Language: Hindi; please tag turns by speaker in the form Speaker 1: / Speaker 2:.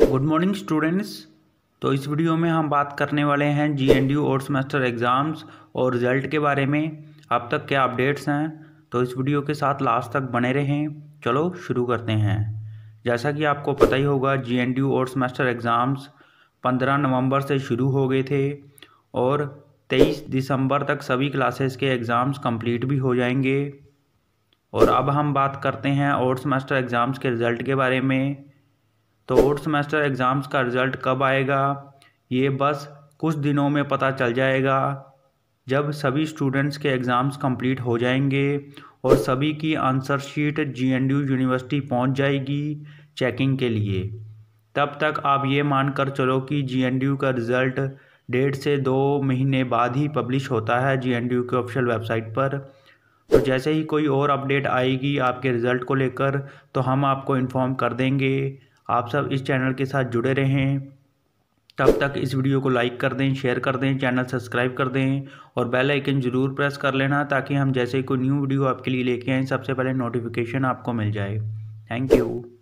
Speaker 1: गुड मॉर्निंग स्टूडेंट्स तो इस वीडियो में हम बात करने वाले हैं जी एन डी यू और सेमेस्टर एग्ज़ाम्स और रिज़ल्ट के बारे में अब तक क्या अपडेट्स हैं तो इस वीडियो के साथ लास्ट तक बने रहें चलो शुरू करते हैं जैसा कि आपको पता ही होगा जी एन डी यू और सेमेस्टर एग्ज़ाम्स पंद्रह नवंबर से शुरू हो गए थे और तेईस दिसंबर तक सभी क्लासेस के एग्ज़ाम्स कंप्लीट भी हो जाएंगे और अब हम बात करते हैं और सेमेस्टर एग्ज़ाम्स के रिज़ल्ट के बारे में तो फोर्थ सेमेस्टर एग्ज़ाम्स का रिज़ल्ट कब आएगा ये बस कुछ दिनों में पता चल जाएगा जब सभी स्टूडेंट्स के एग्ज़ाम्स कंप्लीट हो जाएंगे और सभी की आंसर शीट जीएनडीयू यूनिवर्सिटी पहुंच जाएगी चेकिंग के लिए तब तक आप ये मान कर चलो कि जीएनडीयू का रिज़ल्ट डेढ़ से दो महीने बाद ही पब्लिश होता है जीएनडीयू के ऑफिशियल वेबसाइट पर तो जैसे ही कोई और अपडेट आएगी आपके रिज़ल्ट को लेकर तो हम आपको इन्फॉर्म कर देंगे आप सब इस चैनल के साथ जुड़े रहें तब तक इस वीडियो को लाइक कर दें शेयर कर दें चैनल सब्सक्राइब कर दें और बेल आइकन ज़रूर प्रेस कर लेना ताकि हम जैसे कोई न्यू वीडियो आपके लिए लेके आएँ सबसे पहले नोटिफिकेशन आपको मिल जाए थैंक यू